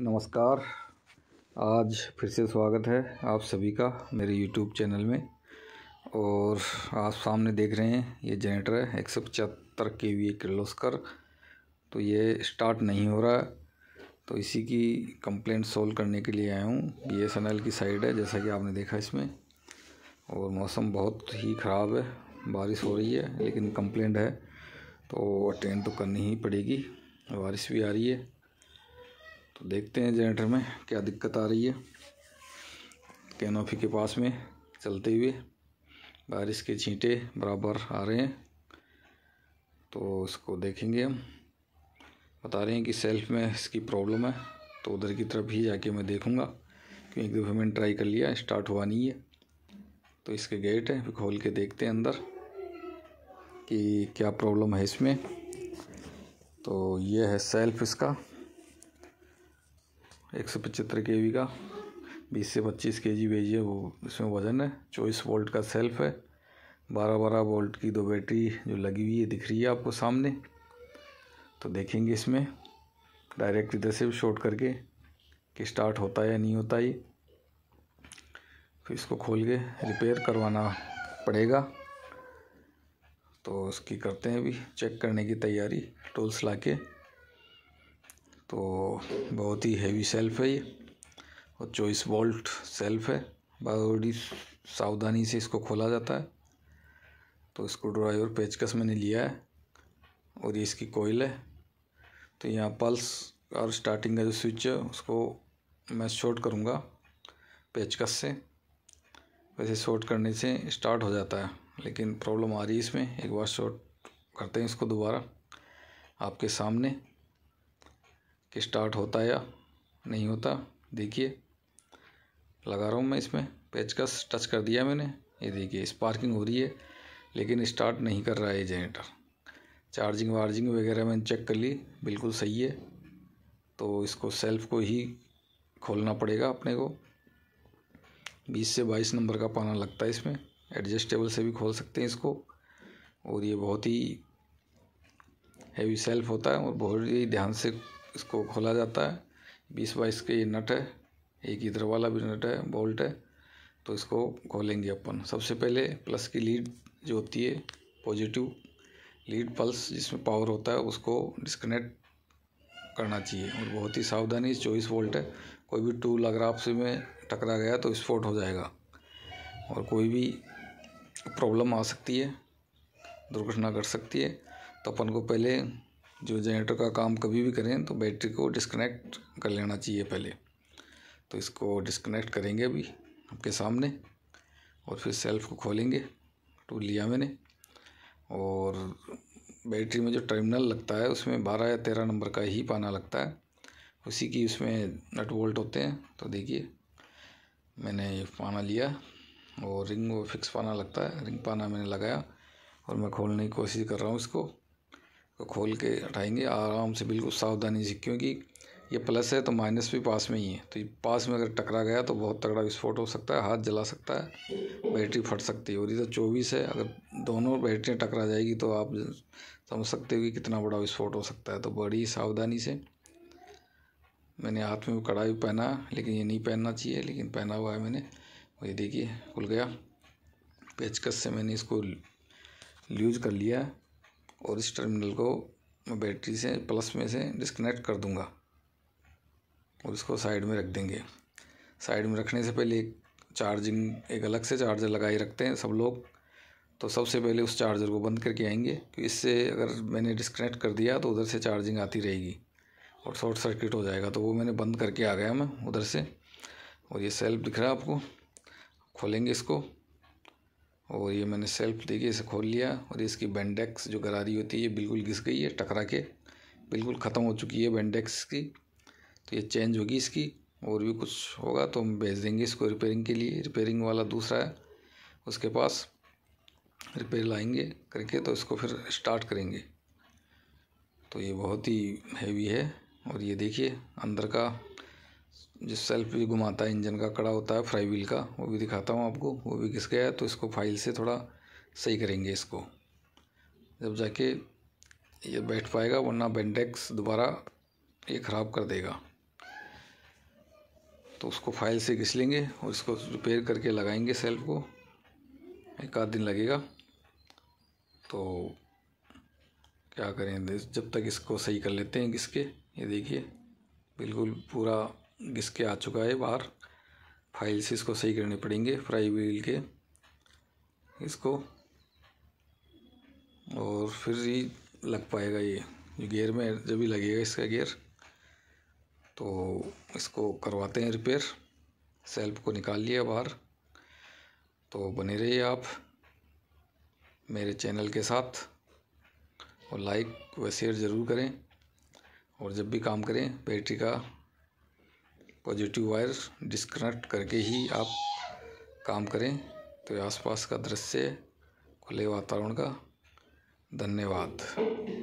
नमस्कार आज फिर से स्वागत है आप सभी का मेरे यूट्यूब चैनल में और आप सामने देख रहे हैं ये जनरेटर है एक सौ पचहत्तर के वी किलोस्कर तो ये स्टार्ट नहीं हो रहा तो इसी की कंप्लेंट सोल्व करने के लिए आया हूँ बी एस की साइड है जैसा कि आपने देखा इसमें और मौसम बहुत ही ख़राब है बारिश हो रही है लेकिन कंप्लेंट है तो अटेंड तो करनी ही पड़ेगी बारिश भी आ रही है तो देखते हैं जनरेटर में क्या दिक्कत आ रही है कैनोफी के पास में चलते हुए बारिश के छींटे बराबर आ रहे हैं तो इसको देखेंगे हम बता रहे हैं कि सेल्फ में इसकी प्रॉब्लम है तो उधर की तरफ ही जाके मैं देखूँगा क्योंकि एक दफ़े मैंने ट्राई कर लिया स्टार्ट हुआ नहीं है तो इसके गेट है खोल के देखते हैं अंदर कि क्या प्रॉब्लम है इसमें तो ये है सेल्फ इसका एक सौ पचहत्तर के वी का बीस से पच्चीस के जी भेजिए वो इसमें वज़न है चौबीस वोल्ट का सेल्फ है बारह बारह वोल्ट की दो बैटरी जो लगी हुई है दिख रही है आपको सामने तो देखेंगे इसमें डायरेक्ट इधर से भी शॉर्ट करके कि स्टार्ट होता है या नहीं होता ये फिर तो इसको खोल के रिपेयर करवाना पड़ेगा तो उसकी करते हैं अभी चेक करने की तैयारी टूल्स ला के तो बहुत ही हैवी सेल्फ है ये और चौबीस वोल्ट सेल्फ है बड़ी सावधानी से इसको खोला जाता है तो स्क्रू ड्राइवर पेचकस मैंने लिया है और ये इसकी कोयल है तो यहाँ पल्स और स्टार्टिंग का जो स्विच है उसको मैं शॉर्ट करूँगा पेचकस से वैसे शॉर्ट करने से स्टार्ट हो जाता है लेकिन प्रॉब्लम आ रही है इसमें एक बार शॉर्ट करते हैं इसको दोबारा आपके सामने कि स्टार्ट होता है या नहीं होता देखिए लगा रहा हूँ मैं इसमें पेचकस टच कर दिया मैंने ये देखिए स्पार्किंग हो रही है लेकिन स्टार्ट नहीं कर रहा है ये जनरेटर चार्जिंग वार्जिंग वगैरह मैंने चेक कर ली बिल्कुल सही है तो इसको सेल्फ को ही खोलना पड़ेगा अपने को बीस से बाईस नंबर का पाना लगता है इसमें एडजस्टेबल से भी खोल सकते हैं इसको और ये बहुत ही हैवी सेल्फ होता है और बहुत ही ध्यान से इसको खोला जाता है बीस बाईस के ये नट है एक इधर वाला भी नट है बोल्ट है तो इसको खोलेंगे अपन सबसे पहले प्लस की लीड जो होती है पॉजिटिव लीड पल्स जिसमें पावर होता है उसको डिस्कनेक्ट करना चाहिए और बहुत ही सावधानी चौबीस वोल्ट है कोई भी टूल अगर आपसे में टकरा गया तो स्पोर्ट हो जाएगा और कोई भी प्रॉब्लम आ सकती है दुर्घटना घट सकती है तो अपन को पहले जो जनरेटर का काम कभी भी करें तो बैटरी को डिस्कनेक्ट कर लेना चाहिए पहले तो इसको डिस्कनेक्ट करेंगे अभी आपके सामने और फिर सेल्फ को खोलेंगे टूल लिया मैंने और बैटरी में जो टर्मिनल लगता है उसमें बारह या तेरह नंबर का ही पाना लगता है उसी की उसमें नट वोल्ट होते हैं तो देखिए मैंने ये पाना लिया और रिंग वो फिक्स पाना लगता है रिंग पाना मैंने लगाया और मैं खोलने की कोशिश कर रहा हूँ इसको को खोल के हटाएंगे आराम से बिल्कुल सावधानी से क्योंकि ये प्लस है तो माइनस भी पास में ही है तो पास में अगर टकरा गया तो बहुत तगड़ा विस्फोट हो सकता है हाथ जला सकता है बैटरी फट सकती है और इधर चौबीस है अगर दोनों बैटरियाँ टकरा जाएगी तो आप समझ सकते हो कि कितना बड़ा विस्फोट हो सकता है तो बड़ी सावधानी से मैंने हाथ में कड़ा भी पहना लेकिन ये नहीं पहनना चाहिए लेकिन पहना हुआ है मैंने ये देखिए खुल गया पेचकस से मैंने इसको यूज़ कर लिया है और इस टर्मिनल को मैं बैटरी से प्लस में से डिस्कनेक्ट कर दूंगा और इसको साइड में रख देंगे साइड में रखने से पहले एक चार्जिंग एक अलग से चार्जर लगाए रखते हैं सब लोग तो सबसे पहले उस चार्जर को बंद करके आएंगे तो इससे अगर मैंने डिस्कनेक्ट कर दिया तो उधर से चार्जिंग आती रहेगी और शॉर्ट सर्किट हो जाएगा तो वो मैंने बंद करके आ गया मैं उधर से और ये सेल्फ दिख रहा है आपको खोलेंगे इसको और ये मैंने सेल्फ देखिए इसे खोल लिया और इसकी बेंडेक्स जो गरारी होती है ये बिल्कुल घिस गई है टकरा के बिल्कुल ख़त्म हो चुकी है बेंडेक्स की तो ये चेंज होगी इसकी और भी कुछ होगा तो हम भेज देंगे इसको रिपेयरिंग के लिए रिपेयरिंग वाला दूसरा है उसके पास रिपेयर लाएंगे करके तो इसको फिर स्टार्ट करेंगे तो ये बहुत ही हैवी है और ये देखिए अंदर का जिस सेल्फ भी घुमाता है इंजन का कड़ा होता है फ्राई व्हील का वो भी दिखाता हूँ आपको वो भी घिस गया है तो इसको फाइल से थोड़ा सही करेंगे इसको जब जाके ये बैठ पाएगा वरना बेंडेक्स दोबारा ये ख़राब कर देगा तो उसको फाइल से घिस लेंगे और इसको रिपेयर करके लगाएंगे सेल्फ को एक आध दिन लगेगा तो क्या करें जब तक इसको सही कर लेते हैं घिस के ये देखिए बिल्कुल पूरा घिस के आ चुका है बाहर फाइल्स इसको सही करने पड़ेंगे फ्राई व्हील के इसको और फिर ही लग पाएगा ये गियर में जब भी लगेगा इसका गियर तो इसको करवाते हैं रिपेयर सेल्फ को निकाल लिया बाहर तो बने रहिए आप मेरे चैनल के साथ और लाइक व शेयर ज़रूर करें और जब भी काम करें बैटरी का पॉजिटिव वायर डिस्कनेक्ट करके ही आप काम करें तो आसपास का दृश्य खुले वातावरण का धन्यवाद